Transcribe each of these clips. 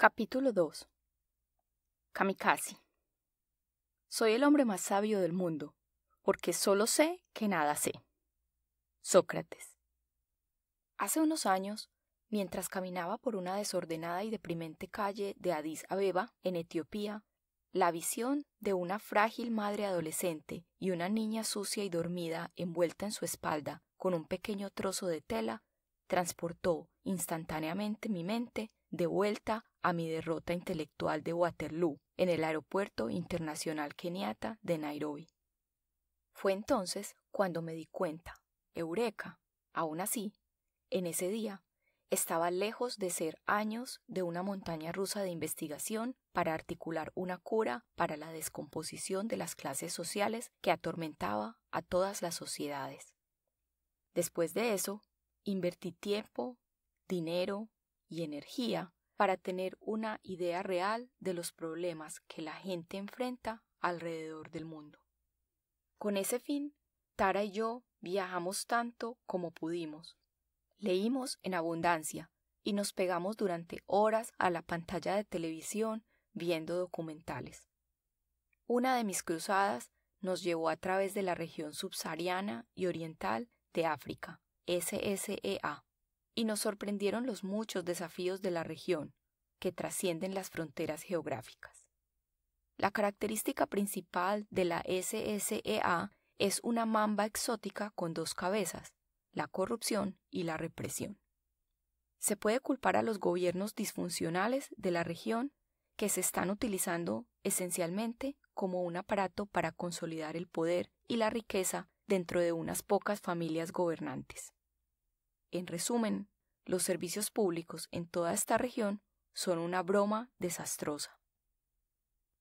Capítulo 2 Kamikaze Soy el hombre más sabio del mundo, porque solo sé que nada sé. Sócrates Hace unos años, mientras caminaba por una desordenada y deprimente calle de Addis Abeba, en Etiopía, la visión de una frágil madre adolescente y una niña sucia y dormida envuelta en su espalda con un pequeño trozo de tela transportó instantáneamente mi mente de vuelta a mi derrota intelectual de Waterloo, en el Aeropuerto Internacional Keniata de Nairobi. Fue entonces cuando me di cuenta, eureka, aún así, en ese día, estaba lejos de ser años de una montaña rusa de investigación para articular una cura para la descomposición de las clases sociales que atormentaba a todas las sociedades. Después de eso, invertí tiempo, dinero, y energía para tener una idea real de los problemas que la gente enfrenta alrededor del mundo. Con ese fin, Tara y yo viajamos tanto como pudimos. Leímos en abundancia y nos pegamos durante horas a la pantalla de televisión viendo documentales. Una de mis cruzadas nos llevó a través de la región subsahariana y oriental de África, SSEA, y nos sorprendieron los muchos desafíos de la región, que trascienden las fronteras geográficas. La característica principal de la SSEA es una mamba exótica con dos cabezas, la corrupción y la represión. Se puede culpar a los gobiernos disfuncionales de la región que se están utilizando esencialmente como un aparato para consolidar el poder y la riqueza dentro de unas pocas familias gobernantes. En resumen, los servicios públicos en toda esta región son una broma desastrosa.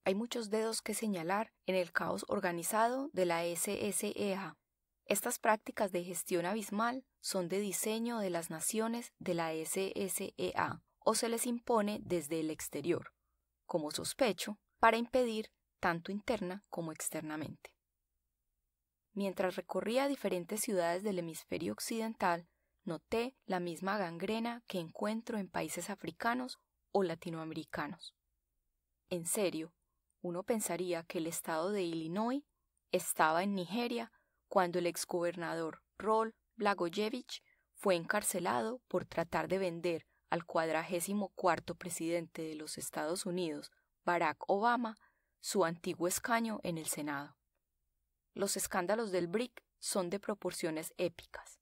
Hay muchos dedos que señalar en el caos organizado de la SSEA. Estas prácticas de gestión abismal son de diseño de las naciones de la SSEA o se les impone desde el exterior, como sospecho, para impedir tanto interna como externamente. Mientras recorría diferentes ciudades del hemisferio occidental, noté la misma gangrena que encuentro en países africanos o latinoamericanos. En serio, uno pensaría que el estado de Illinois estaba en Nigeria cuando el exgobernador Rol Blagojevich fue encarcelado por tratar de vender al cuadragésimo cuarto presidente de los Estados Unidos, Barack Obama, su antiguo escaño en el Senado. Los escándalos del BRIC son de proporciones épicas.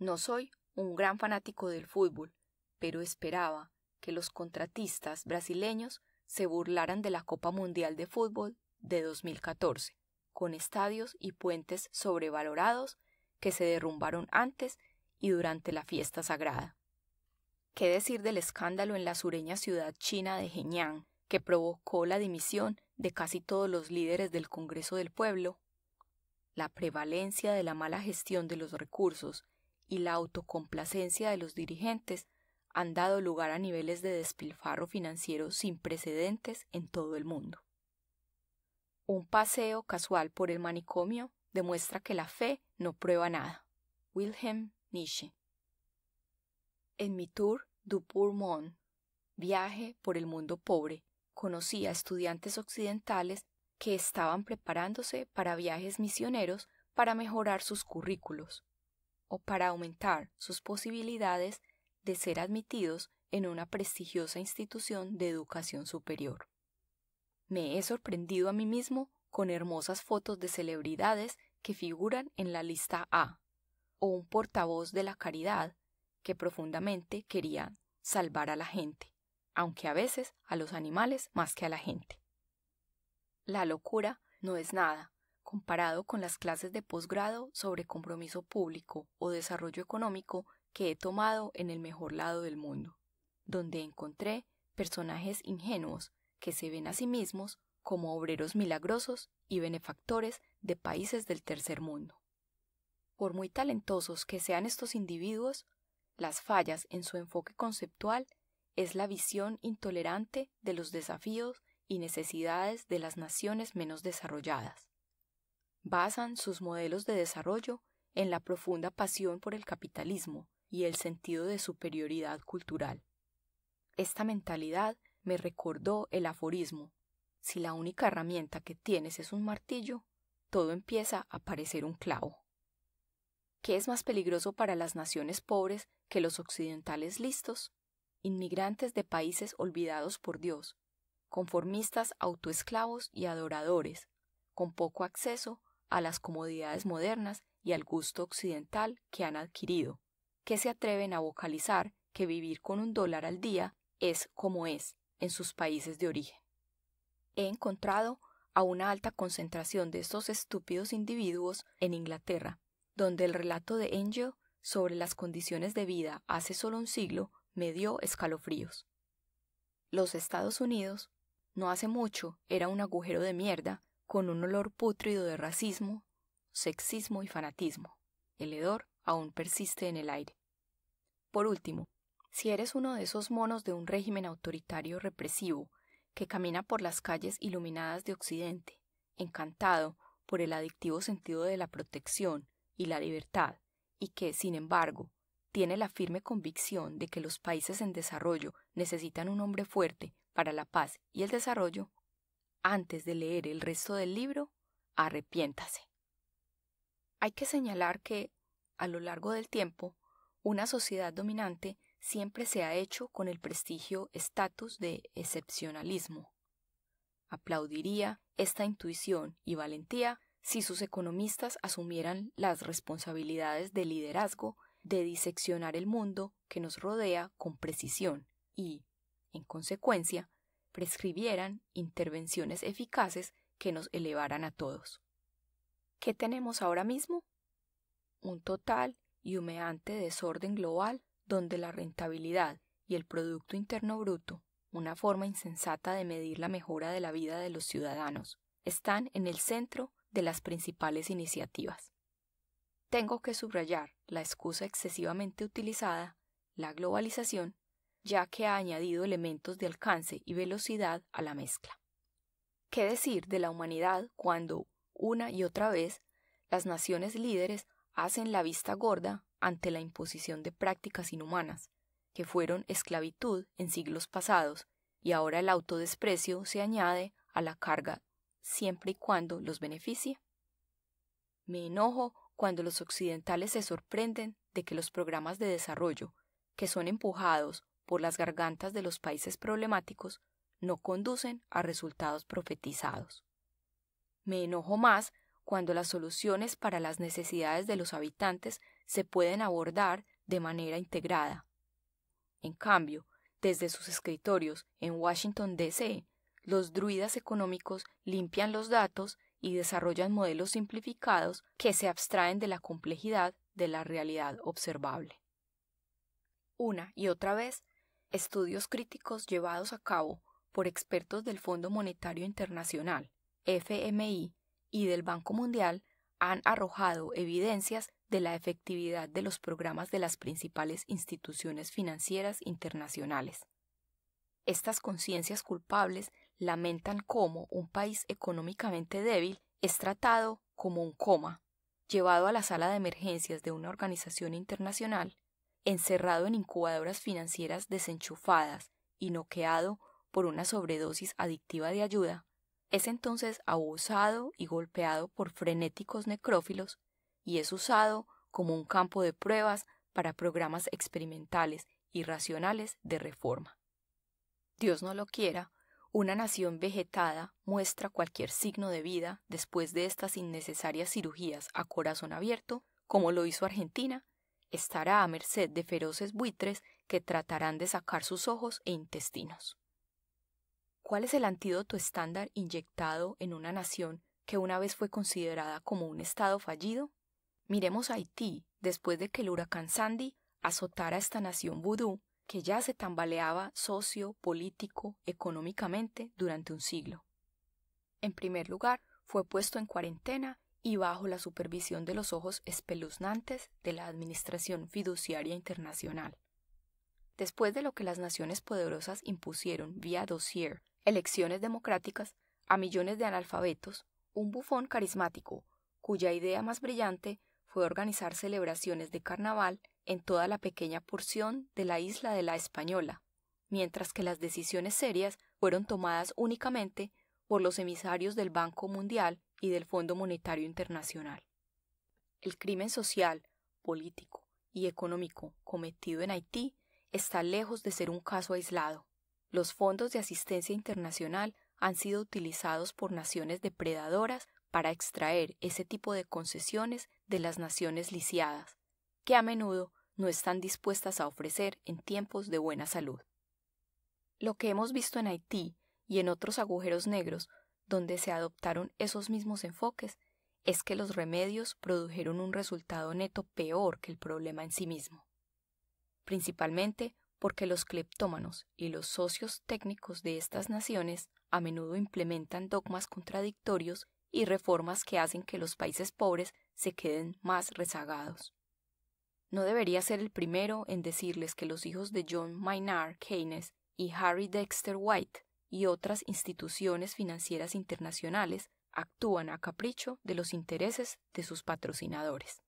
No soy un gran fanático del fútbol, pero esperaba que los contratistas brasileños se burlaran de la Copa Mundial de Fútbol de 2014, con estadios y puentes sobrevalorados que se derrumbaron antes y durante la fiesta sagrada. ¿Qué decir del escándalo en la sureña ciudad china de Henyang, que provocó la dimisión de casi todos los líderes del Congreso del Pueblo? La prevalencia de la mala gestión de los recursos y la autocomplacencia de los dirigentes han dado lugar a niveles de despilfarro financiero sin precedentes en todo el mundo. Un paseo casual por el manicomio demuestra que la fe no prueba nada. Wilhelm Nietzsche. En mi tour du Pourmont, viaje por el mundo pobre, conocí a estudiantes occidentales que estaban preparándose para viajes misioneros para mejorar sus currículos o para aumentar sus posibilidades de ser admitidos en una prestigiosa institución de educación superior. Me he sorprendido a mí mismo con hermosas fotos de celebridades que figuran en la lista A, o un portavoz de la caridad que profundamente quería salvar a la gente, aunque a veces a los animales más que a la gente. La locura no es nada comparado con las clases de posgrado sobre compromiso público o desarrollo económico que he tomado en el mejor lado del mundo, donde encontré personajes ingenuos que se ven a sí mismos como obreros milagrosos y benefactores de países del tercer mundo. Por muy talentosos que sean estos individuos, las fallas en su enfoque conceptual es la visión intolerante de los desafíos y necesidades de las naciones menos desarrolladas, basan sus modelos de desarrollo en la profunda pasión por el capitalismo y el sentido de superioridad cultural. Esta mentalidad me recordó el aforismo Si la única herramienta que tienes es un martillo, todo empieza a parecer un clavo. ¿Qué es más peligroso para las naciones pobres que los occidentales listos? Inmigrantes de países olvidados por Dios, conformistas autoesclavos y adoradores, con poco acceso a las comodidades modernas y al gusto occidental que han adquirido, que se atreven a vocalizar que vivir con un dólar al día es como es en sus países de origen. He encontrado a una alta concentración de estos estúpidos individuos en Inglaterra, donde el relato de Angel sobre las condiciones de vida hace solo un siglo me dio escalofríos. Los Estados Unidos, no hace mucho, era un agujero de mierda con un olor pútrido de racismo, sexismo y fanatismo. El hedor aún persiste en el aire. Por último, si eres uno de esos monos de un régimen autoritario represivo que camina por las calles iluminadas de Occidente, encantado por el adictivo sentido de la protección y la libertad, y que, sin embargo, tiene la firme convicción de que los países en desarrollo necesitan un hombre fuerte para la paz y el desarrollo, antes de leer el resto del libro, arrepiéntase. Hay que señalar que, a lo largo del tiempo, una sociedad dominante siempre se ha hecho con el prestigio estatus de excepcionalismo. Aplaudiría esta intuición y valentía si sus economistas asumieran las responsabilidades de liderazgo de diseccionar el mundo que nos rodea con precisión y, en consecuencia, prescribieran intervenciones eficaces que nos elevaran a todos. ¿Qué tenemos ahora mismo? Un total y humeante desorden global donde la rentabilidad y el Producto Interno Bruto, una forma insensata de medir la mejora de la vida de los ciudadanos, están en el centro de las principales iniciativas. Tengo que subrayar la excusa excesivamente utilizada, la globalización, ya que ha añadido elementos de alcance y velocidad a la mezcla. ¿Qué decir de la humanidad cuando, una y otra vez, las naciones líderes hacen la vista gorda ante la imposición de prácticas inhumanas, que fueron esclavitud en siglos pasados, y ahora el autodesprecio se añade a la carga siempre y cuando los beneficie? Me enojo cuando los occidentales se sorprenden de que los programas de desarrollo, que son empujados por las gargantas de los países problemáticos no conducen a resultados profetizados. Me enojo más cuando las soluciones para las necesidades de los habitantes se pueden abordar de manera integrada. En cambio, desde sus escritorios en Washington, D.C., los druidas económicos limpian los datos y desarrollan modelos simplificados que se abstraen de la complejidad de la realidad observable. Una y otra vez estudios críticos llevados a cabo por expertos del Fondo Monetario Internacional, FMI, y del Banco Mundial han arrojado evidencias de la efectividad de los programas de las principales instituciones financieras internacionales. Estas conciencias culpables lamentan cómo un país económicamente débil es tratado como un coma, llevado a la sala de emergencias de una organización internacional encerrado en incubadoras financieras desenchufadas y noqueado por una sobredosis adictiva de ayuda, es entonces abusado y golpeado por frenéticos necrófilos y es usado como un campo de pruebas para programas experimentales y racionales de reforma. Dios no lo quiera, una nación vegetada muestra cualquier signo de vida después de estas innecesarias cirugías a corazón abierto, como lo hizo Argentina estará a merced de feroces buitres que tratarán de sacar sus ojos e intestinos. ¿Cuál es el antídoto estándar inyectado en una nación que una vez fue considerada como un Estado fallido? Miremos a Haití después de que el huracán Sandy azotara a esta nación vudú que ya se tambaleaba socio, político, económicamente durante un siglo. En primer lugar, fue puesto en cuarentena y bajo la supervisión de los ojos espeluznantes de la Administración Fiduciaria Internacional. Después de lo que las naciones poderosas impusieron vía dossier, elecciones democráticas, a millones de analfabetos, un bufón carismático, cuya idea más brillante fue organizar celebraciones de carnaval en toda la pequeña porción de la isla de la Española, mientras que las decisiones serias fueron tomadas únicamente por los emisarios del Banco Mundial y del Fondo Monetario Internacional. El crimen social, político y económico cometido en Haití está lejos de ser un caso aislado. Los fondos de asistencia internacional han sido utilizados por naciones depredadoras para extraer ese tipo de concesiones de las naciones lisiadas, que a menudo no están dispuestas a ofrecer en tiempos de buena salud. Lo que hemos visto en Haití y en otros agujeros negros donde se adoptaron esos mismos enfoques, es que los remedios produjeron un resultado neto peor que el problema en sí mismo. Principalmente porque los cleptómanos y los socios técnicos de estas naciones a menudo implementan dogmas contradictorios y reformas que hacen que los países pobres se queden más rezagados. No debería ser el primero en decirles que los hijos de John Maynard Keynes y Harry Dexter White y otras instituciones financieras internacionales actúan a capricho de los intereses de sus patrocinadores.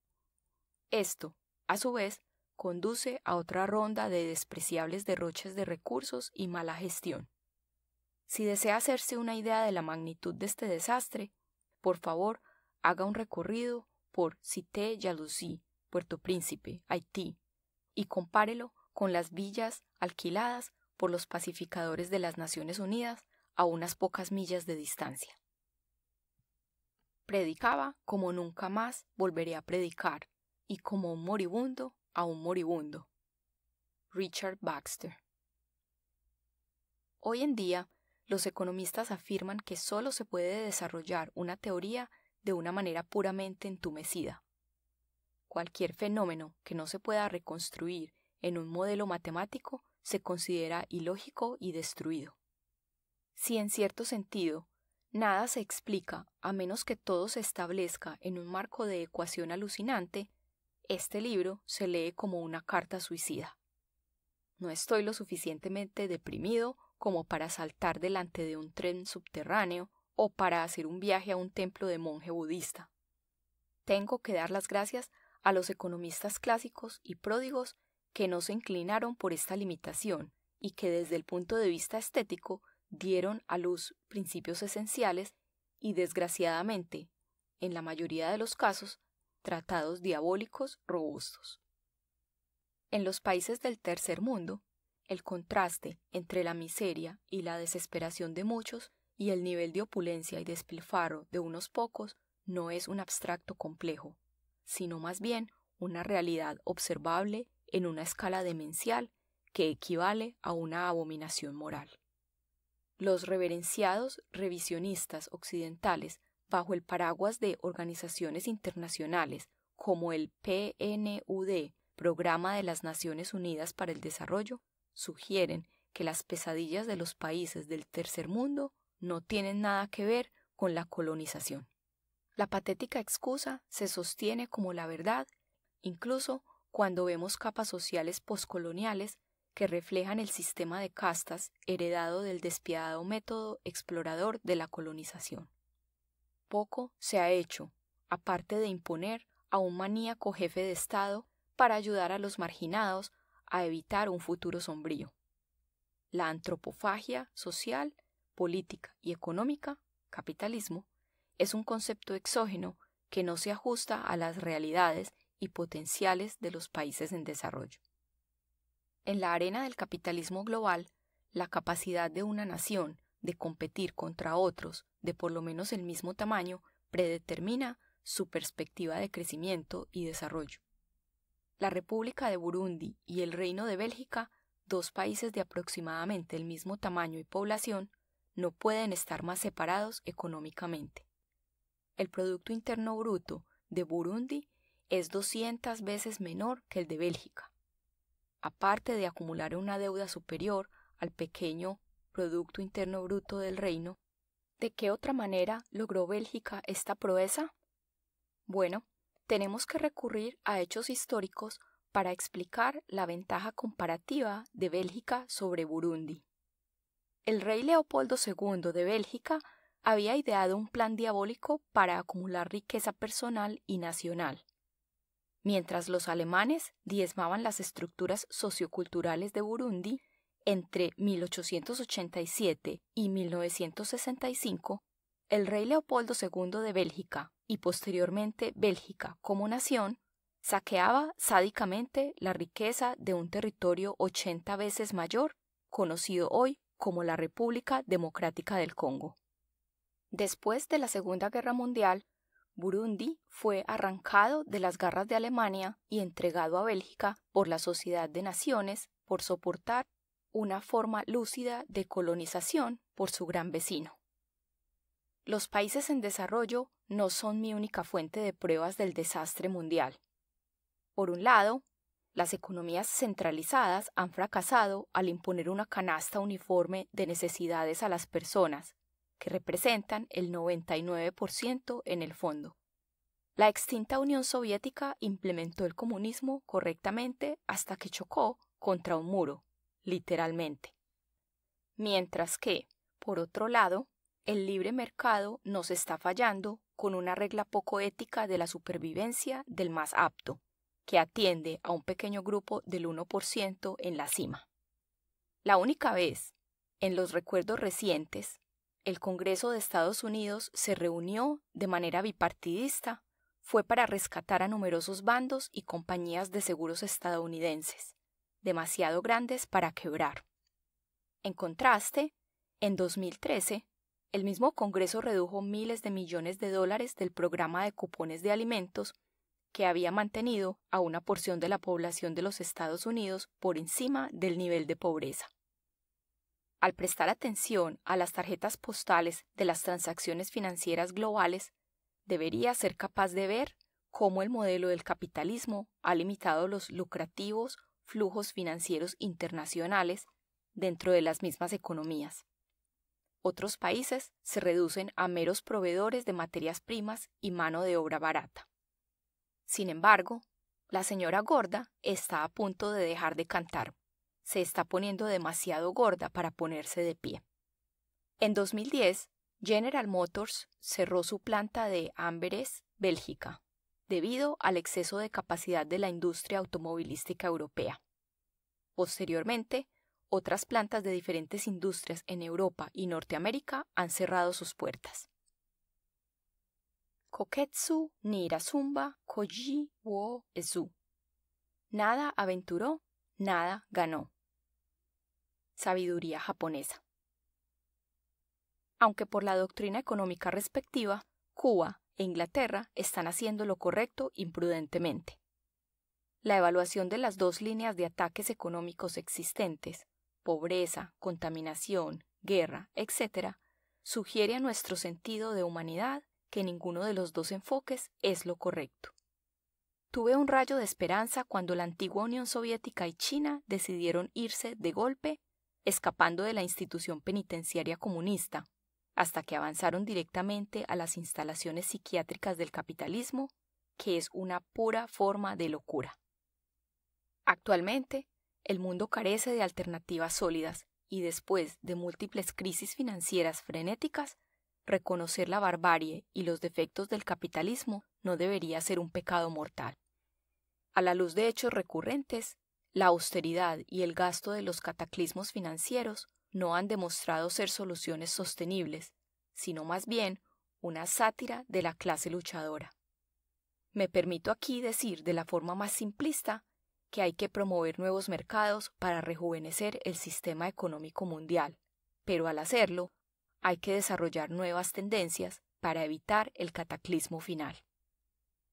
Esto, a su vez, conduce a otra ronda de despreciables derroches de recursos y mala gestión. Si desea hacerse una idea de la magnitud de este desastre, por favor, haga un recorrido por Cité Jalousie, Puerto Príncipe, Haití, y compárelo con las villas alquiladas por los pacificadores de las Naciones Unidas a unas pocas millas de distancia. Predicaba como nunca más volveré a predicar y como un moribundo a un moribundo. Richard Baxter. Hoy en día, los economistas afirman que solo se puede desarrollar una teoría de una manera puramente entumecida. Cualquier fenómeno que no se pueda reconstruir en un modelo matemático se considera ilógico y destruido. Si en cierto sentido, nada se explica a menos que todo se establezca en un marco de ecuación alucinante, este libro se lee como una carta suicida. No estoy lo suficientemente deprimido como para saltar delante de un tren subterráneo o para hacer un viaje a un templo de monje budista. Tengo que dar las gracias a los economistas clásicos y pródigos que no se inclinaron por esta limitación y que desde el punto de vista estético dieron a luz principios esenciales y desgraciadamente, en la mayoría de los casos, tratados diabólicos robustos. En los países del tercer mundo, el contraste entre la miseria y la desesperación de muchos y el nivel de opulencia y despilfarro de unos pocos no es un abstracto complejo, sino más bien una realidad observable en una escala demencial que equivale a una abominación moral. Los reverenciados revisionistas occidentales bajo el paraguas de organizaciones internacionales como el PNUD, Programa de las Naciones Unidas para el Desarrollo, sugieren que las pesadillas de los países del tercer mundo no tienen nada que ver con la colonización. La patética excusa se sostiene como la verdad, incluso cuando vemos capas sociales poscoloniales que reflejan el sistema de castas heredado del despiadado método explorador de la colonización. Poco se ha hecho, aparte de imponer a un maníaco jefe de Estado para ayudar a los marginados a evitar un futuro sombrío. La antropofagia social, política y económica, capitalismo, es un concepto exógeno que no se ajusta a las realidades y potenciales de los países en desarrollo. En la arena del capitalismo global, la capacidad de una nación de competir contra otros de por lo menos el mismo tamaño predetermina su perspectiva de crecimiento y desarrollo. La República de Burundi y el Reino de Bélgica, dos países de aproximadamente el mismo tamaño y población, no pueden estar más separados económicamente. El Producto Interno Bruto de Burundi es 200 veces menor que el de Bélgica, aparte de acumular una deuda superior al pequeño Producto Interno Bruto del Reino. ¿De qué otra manera logró Bélgica esta proeza? Bueno, tenemos que recurrir a hechos históricos para explicar la ventaja comparativa de Bélgica sobre Burundi. El rey Leopoldo II de Bélgica había ideado un plan diabólico para acumular riqueza personal y nacional. Mientras los alemanes diezmaban las estructuras socioculturales de Burundi, entre 1887 y 1965, el rey Leopoldo II de Bélgica y posteriormente Bélgica como nación saqueaba sádicamente la riqueza de un territorio 80 veces mayor, conocido hoy como la República Democrática del Congo. Después de la Segunda Guerra Mundial, Burundi fue arrancado de las garras de Alemania y entregado a Bélgica por la Sociedad de Naciones por soportar una forma lúcida de colonización por su gran vecino. Los países en desarrollo no son mi única fuente de pruebas del desastre mundial. Por un lado, las economías centralizadas han fracasado al imponer una canasta uniforme de necesidades a las personas, que representan el 99% en el fondo. La extinta Unión Soviética implementó el comunismo correctamente hasta que chocó contra un muro, literalmente. Mientras que, por otro lado, el libre mercado nos está fallando con una regla poco ética de la supervivencia del más apto, que atiende a un pequeño grupo del 1% en la cima. La única vez, en los recuerdos recientes, el Congreso de Estados Unidos se reunió de manera bipartidista, fue para rescatar a numerosos bandos y compañías de seguros estadounidenses, demasiado grandes para quebrar. En contraste, en 2013, el mismo Congreso redujo miles de millones de dólares del programa de cupones de alimentos que había mantenido a una porción de la población de los Estados Unidos por encima del nivel de pobreza. Al prestar atención a las tarjetas postales de las transacciones financieras globales, debería ser capaz de ver cómo el modelo del capitalismo ha limitado los lucrativos flujos financieros internacionales dentro de las mismas economías. Otros países se reducen a meros proveedores de materias primas y mano de obra barata. Sin embargo, la señora gorda está a punto de dejar de cantar se está poniendo demasiado gorda para ponerse de pie. En 2010, General Motors cerró su planta de Amberes, Bélgica, debido al exceso de capacidad de la industria automovilística europea. Posteriormente, otras plantas de diferentes industrias en Europa y Norteamérica han cerrado sus puertas. Koketsu Nirasumba Koji wo Nada aventuró, nada ganó sabiduría japonesa. Aunque por la doctrina económica respectiva, Cuba e Inglaterra están haciendo lo correcto imprudentemente. La evaluación de las dos líneas de ataques económicos existentes, pobreza, contaminación, guerra, etc., sugiere a nuestro sentido de humanidad que ninguno de los dos enfoques es lo correcto. Tuve un rayo de esperanza cuando la antigua Unión Soviética y China decidieron irse de golpe escapando de la institución penitenciaria comunista, hasta que avanzaron directamente a las instalaciones psiquiátricas del capitalismo, que es una pura forma de locura. Actualmente, el mundo carece de alternativas sólidas y después de múltiples crisis financieras frenéticas, reconocer la barbarie y los defectos del capitalismo no debería ser un pecado mortal. A la luz de hechos recurrentes, la austeridad y el gasto de los cataclismos financieros no han demostrado ser soluciones sostenibles, sino más bien una sátira de la clase luchadora. Me permito aquí decir de la forma más simplista que hay que promover nuevos mercados para rejuvenecer el sistema económico mundial, pero al hacerlo, hay que desarrollar nuevas tendencias para evitar el cataclismo final.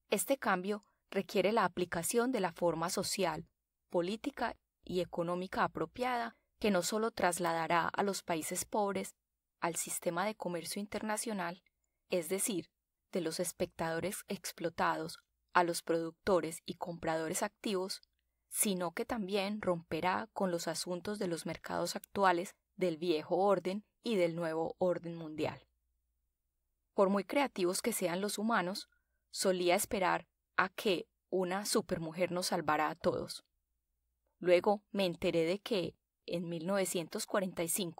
Este cambio requiere la aplicación de la forma social política y económica apropiada que no solo trasladará a los países pobres al sistema de comercio internacional, es decir, de los espectadores explotados a los productores y compradores activos, sino que también romperá con los asuntos de los mercados actuales del viejo orden y del nuevo orden mundial. Por muy creativos que sean los humanos, solía esperar a que una supermujer nos salvará a todos. Luego me enteré de que, en 1945,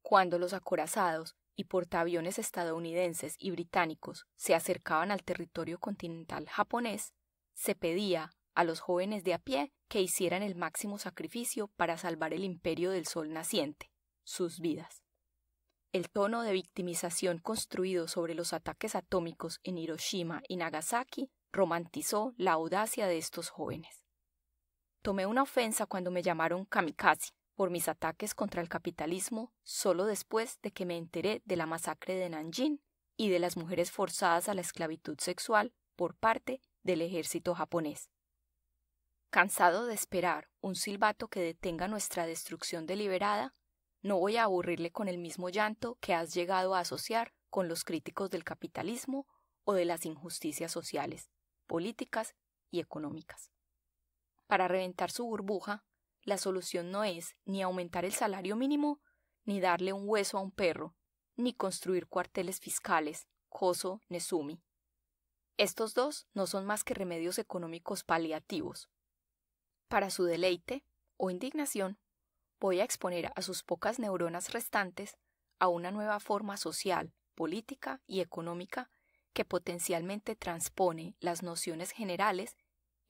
cuando los acorazados y portaaviones estadounidenses y británicos se acercaban al territorio continental japonés, se pedía a los jóvenes de a pie que hicieran el máximo sacrificio para salvar el imperio del sol naciente, sus vidas. El tono de victimización construido sobre los ataques atómicos en Hiroshima y Nagasaki romantizó la audacia de estos jóvenes. Tomé una ofensa cuando me llamaron kamikaze por mis ataques contra el capitalismo solo después de que me enteré de la masacre de Nanjing y de las mujeres forzadas a la esclavitud sexual por parte del ejército japonés. Cansado de esperar un silbato que detenga nuestra destrucción deliberada, no voy a aburrirle con el mismo llanto que has llegado a asociar con los críticos del capitalismo o de las injusticias sociales, políticas y económicas. Para reventar su burbuja, la solución no es ni aumentar el salario mínimo, ni darle un hueso a un perro, ni construir cuarteles fiscales, coso, Nezumi. Estos dos no son más que remedios económicos paliativos. Para su deleite o indignación, voy a exponer a sus pocas neuronas restantes a una nueva forma social, política y económica que potencialmente transpone las nociones generales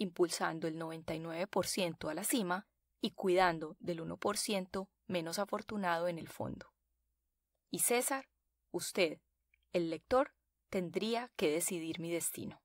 impulsando el 99% a la cima y cuidando del 1% menos afortunado en el fondo. Y César, usted, el lector, tendría que decidir mi destino.